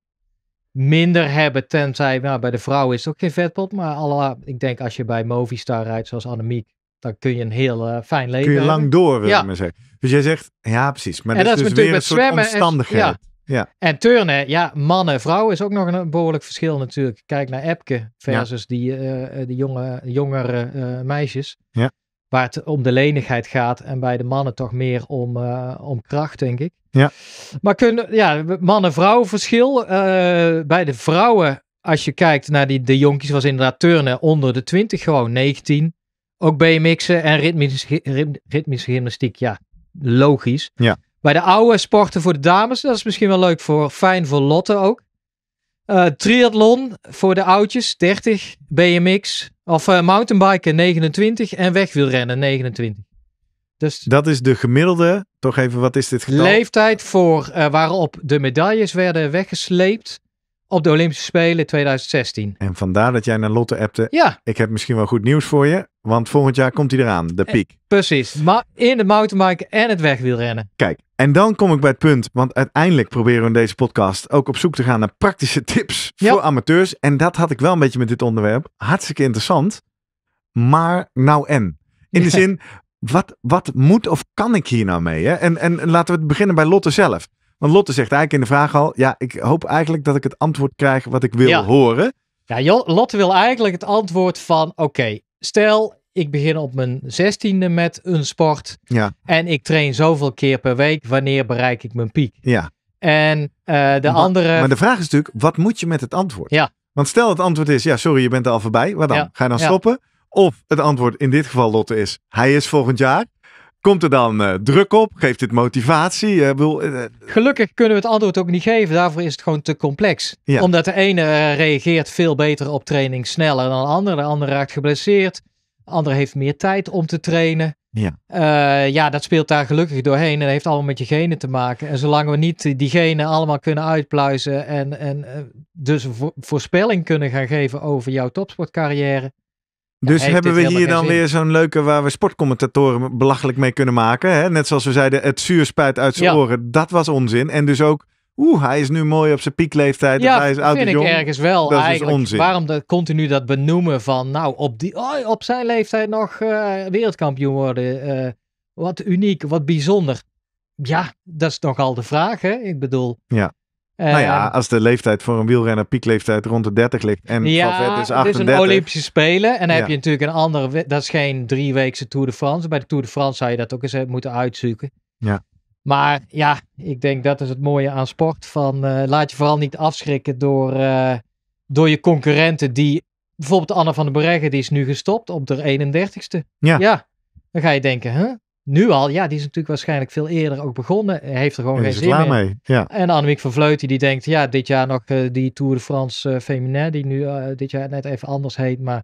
minder hebben, tenzij nou, bij de vrouw is het ook geen vetpot. Maar alla, ik denk als je bij Movistar rijdt, zoals Annemiek, dan kun je een heel eh, fijn leven Kun je lang door, wil ik maar zeggen. Dus jij zegt, ja precies, maar en dat, is dus weer een soort omstandigheid. Ja. En turnen, ja, mannen, vrouw is ook nog een behoorlijk verschil natuurlijk. Kijk naar Epke versus eh, eh, die, jonge, jongere eh, meisjes. Ja. Waar het om de lenigheid gaat en bij de mannen toch meer om, om kracht, denk ik. Ja. Maar kunnen, ja, mannen-vrouw verschil. bij de vrouwen, als je kijkt naar die, de jonkies, was inderdaad turnen onder de 20 gewoon, 19. Ook BMX'en en ritmische, ritmische gymnastiek, ja, logisch. Ja. Bij de oude sporten voor de dames, dat is misschien wel leuk voor, fijn voor Lotte ook. Uh, triathlon voor de oudjes, 30. BMX, of eh, mountainbiken, 29. En wegwielrennen, 29. Dus dat is de gemiddelde, toch even, wat is dit getal? Leeftijd voor, eh, waarop de medailles werden weggesleept op de Olympische Spelen 2016. En vandaar dat jij naar Lotte appte. Ja. Ik heb misschien wel goed nieuws voor je, want volgend jaar komt hij eraan, de eh, piek. precies, maar in de mountainbike en het wegwielrennen. Kijk, en dan kom ik bij het punt, want uiteindelijk proberen we in deze podcast ook op zoek te gaan naar praktische tips voor amateurs. En dat had ik wel een beetje met dit onderwerp. Hartstikke interessant, maar nou en. In de zin, wat, wat moet of kan ik hier nou mee? Hè? En, en laten we beginnen bij Lotte zelf. Want Lotte zegt eigenlijk in de vraag al: ja, ik hoop eigenlijk dat ik het antwoord krijg wat ik wil horen. Ja, Lotte wil eigenlijk het antwoord van: oké, stel ik begin op mijn zestiende met een sport. Ja. En ik train zoveel keer per week. Wanneer bereik ik mijn piek? Ja. En eh, de andere. Maar de vraag is natuurlijk: wat moet je met het antwoord? Ja. Want stel het antwoord is: ja, sorry, je bent er al voorbij. Wat dan? Ga je dan stoppen? Of het antwoord in dit geval, Lotte, is: hij is volgend jaar. Komt er dan eh, druk op? Geeft dit motivatie? Eh, eh, gelukkig kunnen we het antwoord ook niet geven. Daarvoor is het gewoon te complex. Omdat de ene reageert veel beter op training sneller dan de andere. De andere raakt geblesseerd. De andere heeft meer tijd om te trainen. Ja. ja, dat speelt daar gelukkig doorheen en dat heeft allemaal met je genen te maken. En zolang we niet die genen allemaal kunnen uitpluizen en, en dus voorspelling kunnen gaan geven over jouw topsportcarrière, dus hebben we hier dan weer zo'n leuke waar we sportcommentatoren belachelijk mee kunnen maken. Hè? Net zoals we zeiden, het zuur spuit uit zijn oren. Dat was onzin. En dus ook, oeh, hij is nu mooi op zijn piekleeftijd. Ja, hij is oud vind ik ergens wel. Dat dus eigenlijk, is onzin. Waarom dat, continu dat benoemen van, nou, op, die, oh, op zijn leeftijd nog eh, wereldkampioen worden. Eh, wat uniek, wat bijzonder. Ja, dat is nogal de vraag. Hè? Ik bedoel, ja nou ja, ehm, als de leeftijd voor een wielrenner piekleeftijd rond de 30 ligt en ja, is 38. het is een Olympische Spelen en dan heb je natuurlijk een andere, dat is geen drieweekse Tour de France. Bij de Tour de France zou je dat ook eens eh, moeten uitzoeken. Ja. Maar ja, ik denk dat is het mooie aan sport. Van, eh, laat je vooral niet afschrikken door, eh, door je concurrenten die, bijvoorbeeld Anne van der Breggen, die is nu gestopt op de 31ste. Ja. ja. Dan ga je denken, hè? Nu al, ja, die is natuurlijk waarschijnlijk veel eerder ook begonnen. Heeft er gewoon en geen zin klaar mee. Ja. En Annemiek van Vleuten die denkt, ja, dit jaar nog eh, die Tour de France uh, eh, Feminin, die nu eh, dit jaar net even anders heet. Maar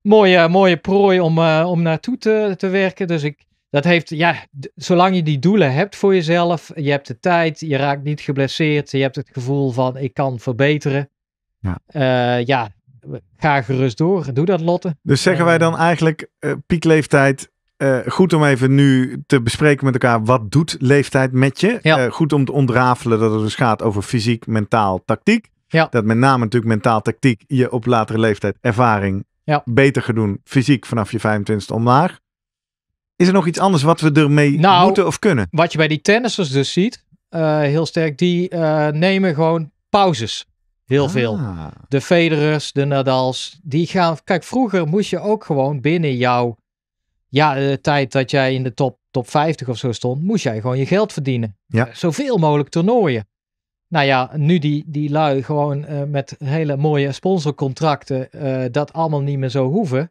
mooie, mooie prooi om, om naartoe te, te werken. Dus ik, dat heeft, ja, zolang je die doelen hebt voor jezelf, je hebt de tijd, je raakt niet geblesseerd, je hebt het gevoel van ik kan verbeteren. Ja, ja ga gerust door. Doe dat, Lotte. Dus zeggen wij dan eigenlijk piekleeftijd eh, goed om even nu te bespreken met elkaar. Wat doet leeftijd met je? Eh, goed om te ontrafelen dat het dus gaat over fysiek, mentaal, tactiek. Dat met name natuurlijk mentaal tactiek je op latere leeftijd ervaring beter gaat doen. Fysiek vanaf je 25 omlaag. Is er nog iets anders wat we ermee nou, moeten of kunnen? Wat je bij die tennissers dus ziet, eh, heel sterk, die nemen gewoon pauzes. Heel ah. veel. De Federers, de Nadals, die gaan... Kijk, vroeger moest je ook gewoon binnen jouw ja, de eh, tijd dat jij in de top, top 50 of zo stond, moest jij gewoon je geld verdienen. Ja. Eh, zoveel mogelijk toernooien. Nou ja, nu die, die lui gewoon eh, met hele mooie sponsorcontracten dat allemaal niet meer zo hoeven.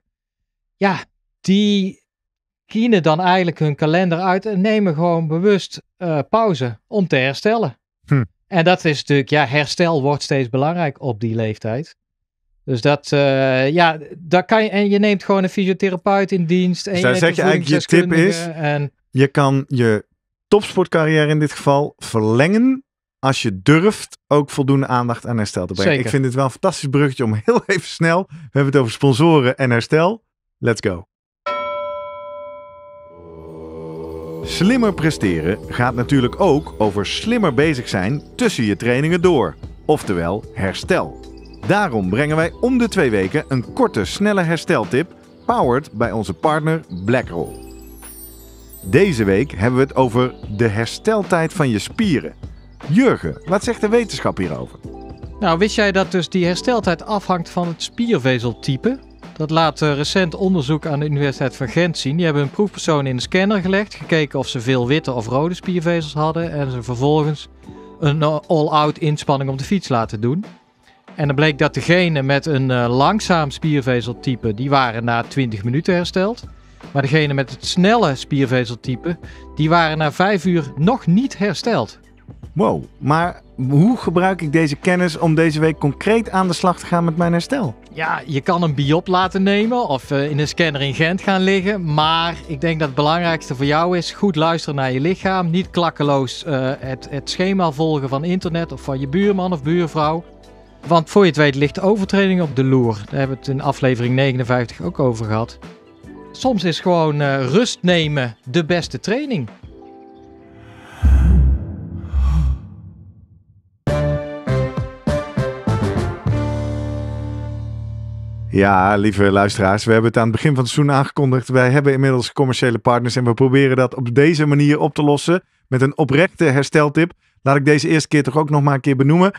Ja, die kienen dan eigenlijk hun kalender uit en nemen gewoon bewust pauze om te herstellen. Hm. En dat is natuurlijk, ja, herstel wordt steeds belangrijk op die leeftijd. Dus dat, eh, ja, daar kan je, en je neemt gewoon een fysiotherapeut in dienst. En dus zeg je eigenlijk, je tip is, en... je kan je topsportcarrière in dit geval verlengen als je durft ook voldoende aandacht aan herstel te brengen. Ik vind dit wel een fantastisch bruggetje om heel even snel, we hebben het over sponsoren en herstel. Let's go. Slimmer presteren gaat natuurlijk ook over slimmer bezig zijn tussen je trainingen door. Oftewel herstel. Daarom brengen wij om de twee weken een korte, snelle hersteltip, powered bij onze partner BlackRoll. Deze week hebben we het over de hersteltijd van je spieren. Jurgen, wat zegt de wetenschap hierover? Nou, wist jij dat dus die hersteltijd afhangt van het spiervezeltype? Dat laat eh, recent onderzoek aan de Universiteit van Gent zien. Die hebben een proefpersoon in de scanner gelegd, gekeken of ze veel witte of rode spiervezels hadden en ze vervolgens een eh, all-out inspanning op de fiets laten doen. En dan bleek dat degenen met een eh, langzaam spiervezeltype, die waren na 20 minuten hersteld. Maar degenen met het snelle spiervezeltype, die waren na 5 uur nog niet hersteld. Wow, maar hoe gebruik ik deze kennis om deze week concreet aan de slag te gaan met mijn herstel? Ja, je kan een biop laten nemen of eh, in een scanner in Gent gaan liggen. Maar ik denk dat het belangrijkste voor jou is goed luisteren naar je lichaam. Niet klakkeloos eh, het, het schema volgen van internet of van je buurman of buurvrouw. Want voor je het weet ligt overtreding op de loer. Daar hebben we het in aflevering 59 ook over gehad. Soms is gewoon eh, rust nemen de beste training. Ja, lieve luisteraars, we hebben het aan het begin van het seizoen aangekondigd. Wij hebben inmiddels commerciële partners en we proberen dat op deze manier op te lossen met een oprechte hersteltip. Laat ik deze eerste keer toch ook nog maar een keer benoemen.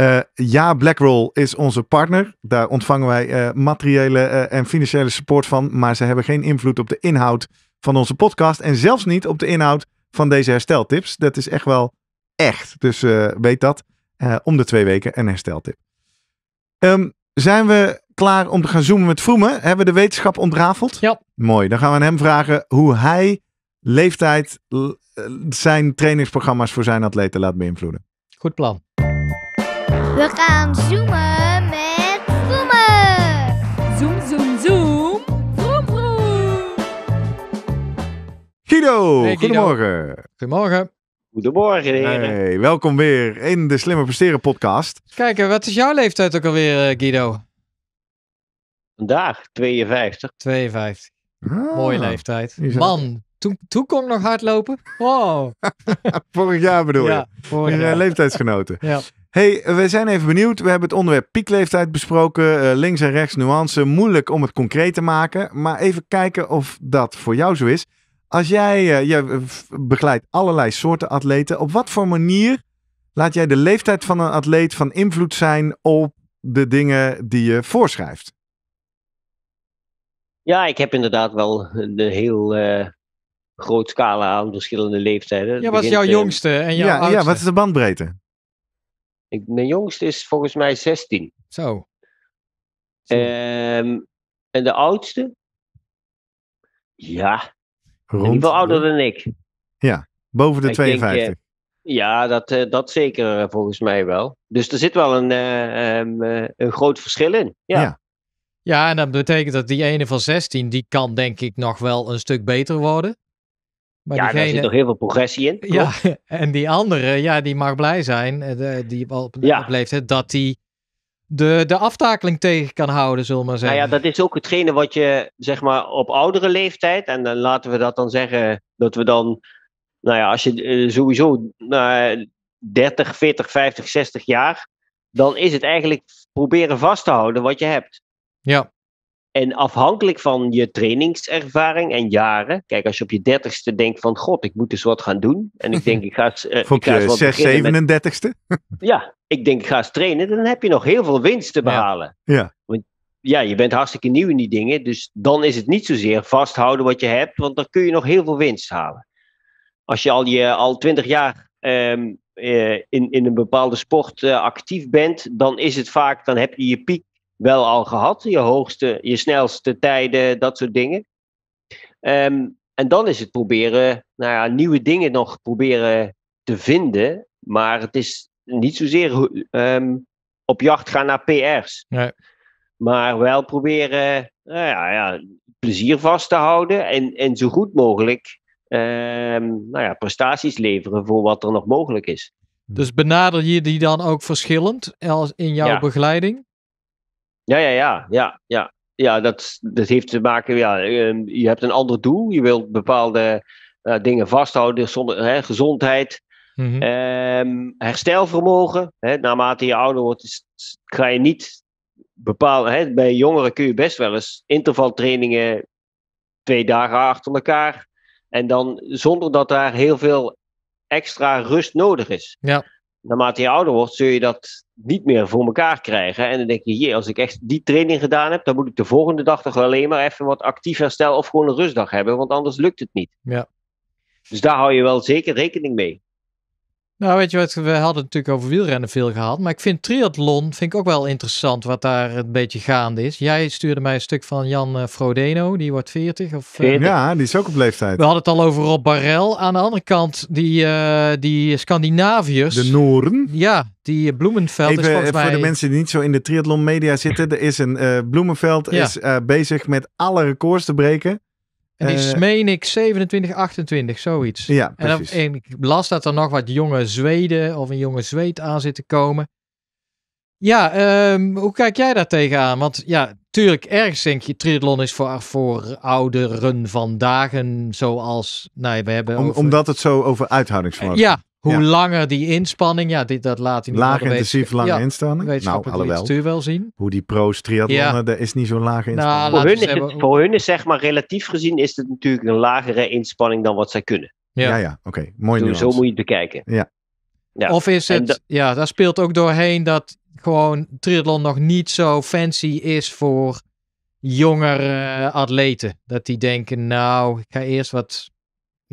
Eh, ja, BlackRoll is onze partner. Daar ontvangen wij eh, materiële eh, en financiële support van. Maar ze hebben geen invloed op de inhoud van onze podcast. En zelfs niet op de inhoud van deze hersteltips. Dat is echt wel echt. Dus weet dat. om de twee weken een hersteltip. Ehm, zijn we klaar om te gaan zoomen met Vroemen? Hebben we de wetenschap ontrafeld? Ja. Mooi. Dan gaan we aan hem vragen hoe hij leeftijd zijn trainingsprogramma's voor zijn atleten laat beïnvloeden. Goed plan. We gaan zoomen met Vroemen. Zoom, zoom, zoom. Vroom, vroom. Guido, goedemorgen. Goedemorgen. Goedemorgen, heren. welkom weer in de Slimmer Presteren podcast. Kijk, wat is jouw leeftijd ook alweer, eh, Guido? Vandaag, 52. 52. Ah, Mooie leeftijd. Man, toen, toen kon ik nog hardlopen. Wow. vorig jaar bedoel ja, je. Vorig eh, jaar. leeftijdsgenoten. ja. Hey, we zijn even benieuwd. We hebben het onderwerp piekleeftijd besproken. Eh, links en rechts nuance. Moeilijk om het concreet te maken. Maar even kijken of dat voor jou zo is. Als jij, uh, eh, je eh, begeleidt allerlei soorten atleten. Op wat voor manier laat jij de leeftijd van een atleet van invloed zijn op de dingen die je voorschrijft? Ja, ik heb inderdaad wel een heel uh, groot scala aan verschillende leeftijden. Ja, wat is jouw jongste en jouw ja, oudste? Ja, wat is de bandbreedte? Ik, mijn jongste is volgens mij 16. Zo. Ehm, en de oudste? Ja. Rond, veel ouder dan ik. Ja, boven de 52. Eh, ja, dat, eh, dat zeker eh, volgens mij wel. Dus er zit wel een, ehm, een groot verschil in. ja. ja. Ja, en dat betekent dat die ene van 16, die kan denk ik nog wel een stuk beter worden. Maar ja, diegene... daar zit toch heel veel progressie in. Ja, en die andere, ja, die mag blij zijn, eh, die al ja. leeftijd, dat die de, de aftakeling tegen kan houden, zullen maar zeggen. Nou ja, dat is ook hetgene wat je, zeg maar, op oudere leeftijd, en dan laten we dat dan zeggen, dat we dan, nou ja, als je eh, sowieso na 30, 40, 50, 60 jaar, dan is het eigenlijk proberen vast te houden wat je hebt. Ja. En afhankelijk van je trainingservaring en jaren. Kijk, als je op je dertigste denkt van... God, ik moet eens wat gaan doen. En ik denk, ik ga eens... Uh, op je 37 ste Ja, ik denk, ik ga eens trainen. Dan heb je nog heel veel winst te behalen. Ja. Want ja, je bent hartstikke nieuw in die dingen. Dus dan is het niet zozeer vasthouden wat je hebt. Want dan kun je nog heel veel winst halen. Als je al, je, al 20 jaar ehm, eh, in, in een bepaalde sport eh, actief bent, dan is het vaak, dan heb je je piek wel al gehad. Je hoogste, je snelste tijden, dat soort dingen. Ehm, en dan is het proberen, nou ja, nieuwe dingen nog proberen te vinden. Maar het is niet zozeer ehm, op jacht gaan naar PR's. Nee. Maar wel proberen nou ja, ja, plezier vast te houden en, en zo goed mogelijk ehm, nou ja, prestaties leveren voor wat er nog mogelijk is. Dus benader je die dan ook verschillend in jouw begeleiding? Ja, ja, ja, ja, ja. Ja, dat, dat heeft te maken, ja, ehm, je hebt een ander doel. Je wilt bepaalde eh, dingen vasthouden, hè, gezondheid, mhm. ehm, herstelvermogen. Hè, naarmate je ouder wordt, ga je niet bepalen. Hè, bij jongeren kun je best wel eens intervaltrainingen twee dagen achter elkaar. En dan zonder dat daar heel veel extra rust nodig is. Ja naarmate je ouder wordt, zul je dat niet meer voor elkaar krijgen. En dan denk je, als ik echt die training gedaan heb, dan moet ik de volgende dag toch alleen maar even wat actief herstel of gewoon een rustdag hebben, want anders lukt het niet. Ja. Dus daar hou je wel zeker rekening mee. Nou, weet je wat, we hadden natuurlijk over wielrennen veel gehad, maar ik vind triathlon vind ik ook wel interessant wat daar een beetje gaande is. Jij stuurde mij een stuk van Jan eh, Frodeno, die wordt 40 of... Eh, ja, die is ook op leeftijd. We hadden het al over Rob Barrel. Aan de andere kant, die, eh, die Scandinaviërs... De Noren. Ja, die Bloemenveld Even, voor de mensen die niet zo in de triathlon media zitten, er is een... Bloemenveld is bezig met alle records te breken. En die is, eh, meen ik, 27, 28, zoiets. Ja, precies. En, ik las dat er nog wat jonge Zweden of een jonge Zweed aan zit te komen. Ja, ehm, hoe kijk jij daar tegenaan? Want ja, tuurlijk, ergens denk je, triathlon is voor, voor ouderen vandaag. En zoals, nou, we hebben. Omdat het zo over uithoudingsvermogen Ja, hoe langer die inspanning, ja, dit, dat laat hij niet Laag intensief, lange ja, inspanning. nou, alhoewel. Het wel zien. Hoe die pro's triathlonen, daar is niet zo'n lage nou, inspanning. voor, hun is zeg maar relatief gezien is het natuurlijk een lagere inspanning dan wat zij kunnen. Ja, ja, oké. Mooi dus Zo moet je het bekijken. Ja. Of is het, ja, daar speelt ook doorheen dat gewoon triathlon nog niet zo fancy is voor jongere atleten. Dat die denken, nou, ik ga eerst wat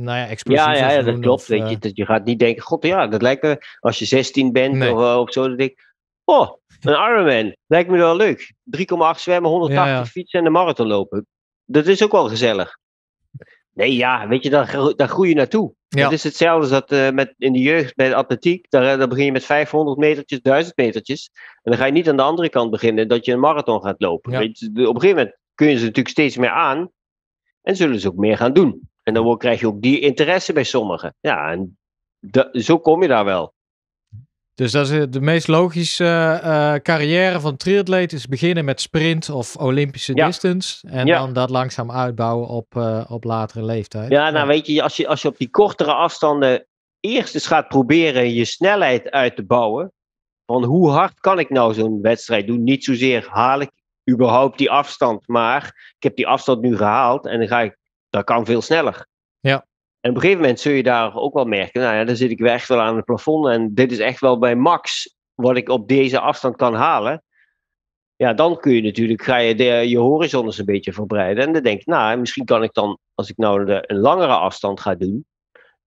nou ja, explosief. Ja, ja, ja dat klopt. je, eh, dat je gaat niet denken, god ja, dat lijkt me, als je 16 bent of, eh, of zo, dat ik, oh, een Ironman, lijkt me wel leuk. 3,8 zwemmen, 180 fietsen en de marathon lopen. Dat is ook wel gezellig. Nee, ja, weet je, daar, daar groei je naartoe. Ja. Dat is hetzelfde als dat eh, met, in de jeugd bij de atletiek. Daar, daar, begin je met 500 metertjes, 1000 metertjes. En dan ga je niet aan de andere kant beginnen dat je een marathon gaat lopen. Weet je, op een gegeven moment kun je ze natuurlijk steeds meer aan. En zullen ze ook meer gaan doen. En dan krijg je ook die interesse bij sommigen. Ja, en zo kom je daar wel. Dus dat is eh, de meest logische eh, carrière van triatleet is beginnen met sprint of Olympische distance. En dan dat langzaam uitbouwen op, eh, op latere leeftijd. Ja, nou weet je als, je, als je op die kortere afstanden eerst eens gaat proberen je snelheid uit te bouwen. Van hoe hard kan ik nou zo'n wedstrijd doen? Niet zozeer haal ik überhaupt die afstand, maar ik heb die afstand nu gehaald en dan ga ik dat kan veel sneller. Ja. En op een gegeven moment zul je daar ook wel merken, nou ja, dan zit ik echt wel aan het plafond en dit is echt wel bij max wat ik op deze afstand kan halen. Ja, dan kun je natuurlijk, ga je de, je horizon eens een beetje verbreiden. En dan denk je, nou, misschien kan ik dan, als ik nou een langere afstand ga doen,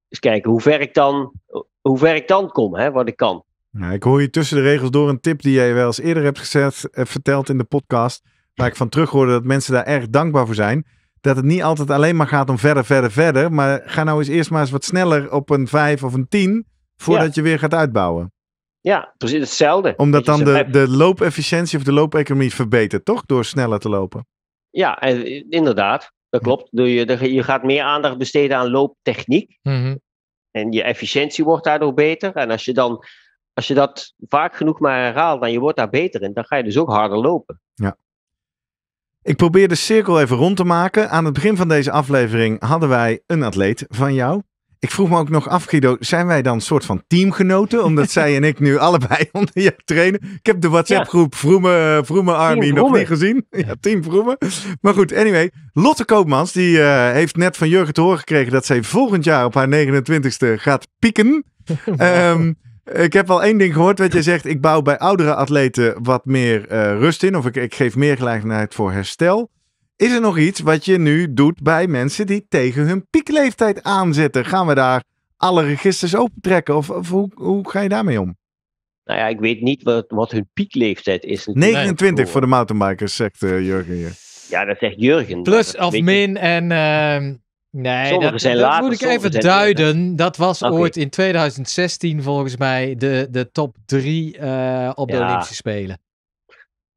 eens kijken hoe ver ik dan, hoe ver ik dan kom, hè, wat ik kan. Nou, ik hoor je tussen de regels door een tip die jij wel eens eerder hebt gezet, eh, verteld in de podcast, waar ik van terug hoorde dat mensen daar erg dankbaar voor zijn dat het niet altijd alleen maar gaat om verder, verder, verder. Maar ga nou eens eerst maar eens wat sneller op een 5 of een 10 voordat je weer gaat uitbouwen. Ja, precies hetzelfde. Omdat dan de, de loopefficiëntie of de loopeconomie verbetert, toch? Door sneller te lopen. Ja, eh, inderdaad. Dat klopt. Je, je gaat meer aandacht besteden aan looptechniek. Mhm. En je efficiëntie wordt daardoor beter. En als je, dan, als je dat vaak genoeg maar herhaalt dan je wordt daar beter in, dan ga je dus ook harder lopen. Ik probeer de cirkel even rond te maken. Aan het begin van deze aflevering hadden wij een atleet van jou. Ik vroeg me ook nog af, Guido, zijn wij dan een soort van teamgenoten? Omdat zij en ik nu allebei onder jou trainen. Ik heb de WhatsApp-groep Vroeme, Army nog niet gezien. Ja, Team Vroeme. Maar goed, anyway. Lotte Koopmans, die eh, heeft net van Jurgen te horen gekregen dat zij volgend jaar op haar 29ste gaat pieken. Wow. Ik heb al één ding gehoord wat jij zegt. Ik bouw bij oudere atleten wat meer eh, rust in. Of ik, ik geef meer gelegenheid voor herstel. Is er nog iets wat je nu doet bij mensen die tegen hun piekleeftijd aanzetten? Gaan we daar alle registers opentrekken? Of, of hoe, hoe ga je daarmee om? Nou ja, ik weet niet wat, wat hun piekleeftijd is. 29 voor de mountainbikers, zegt eh, Jurgen hier. Ja, dat zegt Jurgen. Plus of min en... Ehm, Nee, dat, zijn dat moet ik even duiden. Dat was ooit in 2016 volgens mij de, de top drie eh, op de Olympische Spelen.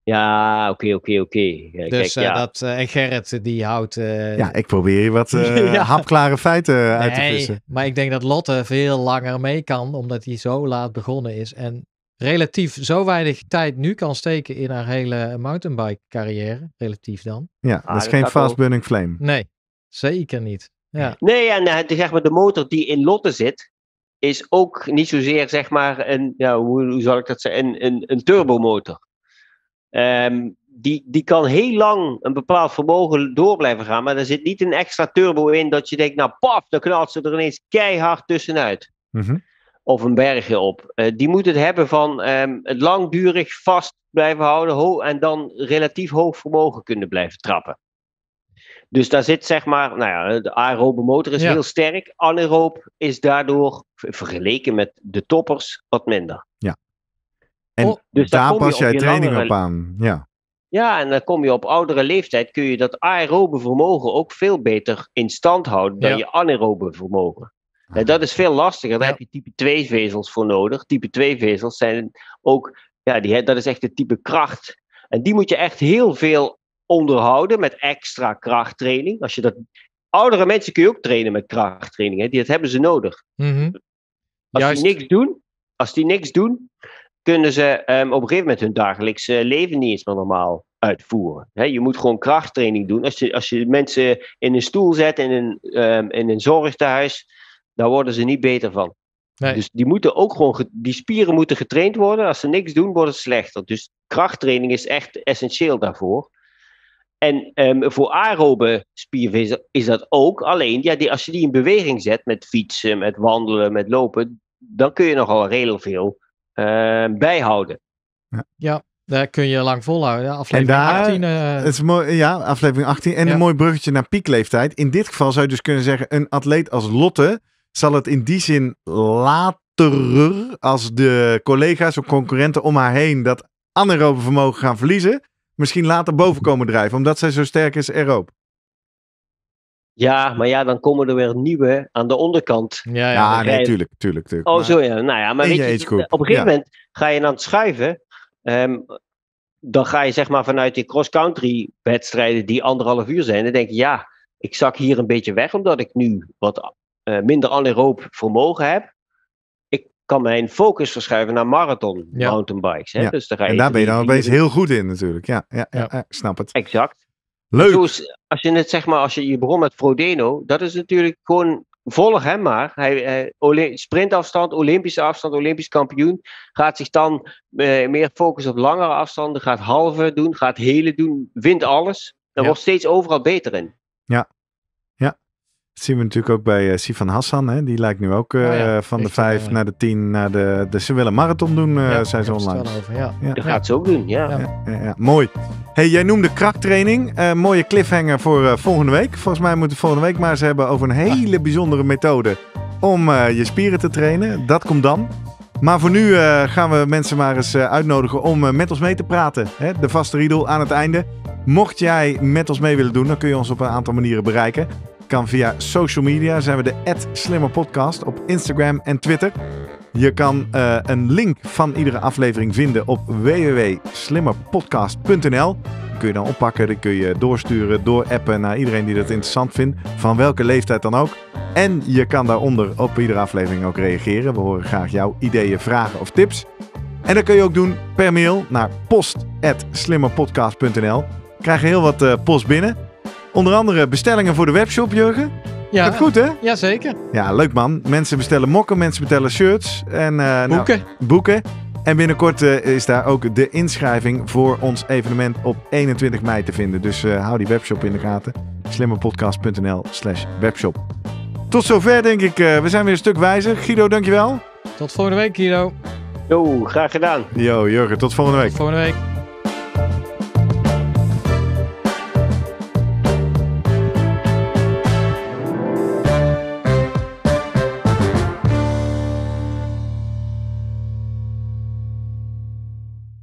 Ja, oké, oké, oké. dus kijk, eh, ja. dat, eh, en Gerrit die houdt... ja, ik probeer hier wat hapklare feiten uit te vissen. maar ik denk dat Lotte veel langer mee kan, omdat hij zo laat begonnen is. En relatief zo weinig tijd nu kan steken in haar hele mountainbike carrière, relatief dan. Ja, ah, dat is geen fast burning flame. Nee, Zeker niet. Ja. Nee, en nou, de, zeg maar, de motor die in Lotte zit, is ook niet zozeer zeg maar een, ja, hoe, hoe zal ik dat zeggen, een, een, een turbomotor. Ehm, die, die kan heel lang een bepaald vermogen door blijven gaan, maar er zit niet een extra turbo in dat je denkt, nou paf, dan knalt ze er ineens keihard tussenuit. Mhm. Of een bergje op. Eh, die moet het hebben van ehm, het langdurig vast blijven houden ho en dan relatief hoog vermogen kunnen blijven trappen. Dus daar zit zeg maar, nou ja, de aerobe motor is heel sterk. Anaeroop is daardoor vergeleken met de toppers wat minder. Ja. En oh, dus daar, pas jij je training op aan. Ja. ja, en dan kom je op oudere leeftijd, kun je dat aerobe vermogen ook veel beter in stand houden dan je anaerobe vermogen. En ah, nou, dat is veel lastiger. Daar heb je type 2 vezels voor nodig. Type 2 vezels zijn ook, ja, die, dat is echt het type kracht. En die moet je echt heel veel onderhouden met extra krachttraining. Als je dat, oudere mensen kun je ook trainen met krachttraining. Hè? Die, dat hebben ze nodig. Mhm. Als die niks doen, als die niks doen, kunnen ze ehm, op een gegeven moment hun dagelijks eh, leven niet eens meer normaal uitvoeren. je moet gewoon krachttraining doen. Als je, als je mensen in een stoel zet in een, um, in een zorgtehuis, daar worden ze niet beter van. Nee. Dus die, moeten ook gewoon die spieren moeten getraind worden. Als ze niks doen, worden ze slechter. Dus krachttraining is echt essentieel daarvoor. En ehm, voor aerobe spierwezen is dat ook. Alleen, ja, die, als je die in beweging zet met fietsen, met wandelen, met lopen, dan kun je nogal redelijk veel ehm, bijhouden. Ja. Daar kun je lang volhouden. Ja, aflevering en daar, 18. Eh, is mooi, ja, aflevering 18. En een mooi bruggetje naar piekleeftijd. In dit geval zou je dus kunnen zeggen: een atleet als Lotte zal het in die zin later als de collega's of concurrenten om haar heen dat anaerobe vermogen gaan verliezen misschien later boven komen drijven, omdat zij zo sterk is erop. Ja, maar ja, dan komen er weer nieuwe aan de onderkant. Ja, ja nee, tuurlijk, Oh, zo ja. Nou ja, maar weet je, op een gegeven moment ga je aan het schuiven. Ehm, dan ga je zeg maar vanuit die cross-country wedstrijden die anderhalf uur zijn. Dan denk je, ja, ik zak hier een beetje weg omdat ik nu wat uh, minder anaeroop vermogen heb kan mijn focus verschuiven naar marathon mountainbikes. Hè? Dus daar en daar ben je dan opeens heel goed in natuurlijk. Ja, ja, snap het. Exact. Leuk. Dus als je net zeg maar, als je, je begon met Frodeno, dat is natuurlijk gewoon, volg hem maar. Hij, hij, sprintafstand, Olympische afstand, Olympisch kampioen. Gaat zich dan eh, meer focussen op langere afstanden, gaat halve doen, gaat hele doen, wint alles. Daar wordt steeds overal beter in. Ja, dat zien we natuurlijk ook bij eh, Sifan Hassan. Hè? Die lijkt nu ook oh eh, van de vijf naar de tien naar de, de... Ze willen marathon doen, eh, ja, zijn ze online. ja. ja. Dat gaat ze ook doen, ja. Mooi. Hey, jij noemde krachttraining. mooie cliffhanger voor volgende week. Volgens mij moeten we volgende week maar eens hebben over een hele bijzondere methode om je spieren te trainen. Dat komt dan. Maar voor nu gaan we mensen maar eens uitnodigen om met ons mee te praten. Hè? De vaste riedel aan het einde. Mocht jij met ons mee willen doen, dan kun je ons op een aantal manieren bereiken kan via social media. Zijn we de @slimmerpodcast op Instagram en Twitter. Je kan eh, een link van iedere aflevering vinden op www.slimmerpodcast.nl. Kun je dan oppakken, die kun je doorsturen, doorappen naar iedereen die dat interessant vindt, van welke leeftijd dan ook. En je kan daaronder op iedere aflevering ook reageren. We horen graag jouw ideeën, vragen of tips. En dat kun je ook doen per mail naar post.slimmerpodcast.nl. Krijg je heel wat eh, post binnen. Onder andere bestellingen voor de webshop, Jurgen. Ja. goed, hè? Jazeker. Ja, leuk man. Mensen bestellen mokken, mensen bestellen shirts. En, eh, nou, boeken. Nou, boeken. En binnenkort eh, is daar ook de inschrijving voor ons evenement op 21 mei te vinden. Dus eh, hou die webshop in de gaten. slimmerpodcast.nl slash webshop. Tot zover denk ik. we zijn weer een stuk wijzer. Guido, dankjewel. Tot volgende week, Guido. Yo, graag gedaan. Yo, Jurgen, tot volgende week. Tot volgende week.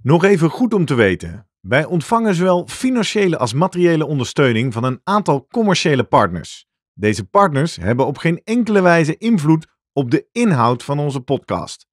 Nog even goed om te weten. Wij ontvangen zowel financiële als materiële ondersteuning van een aantal commerciële partners. Deze partners hebben op geen enkele wijze invloed op de inhoud van onze podcast.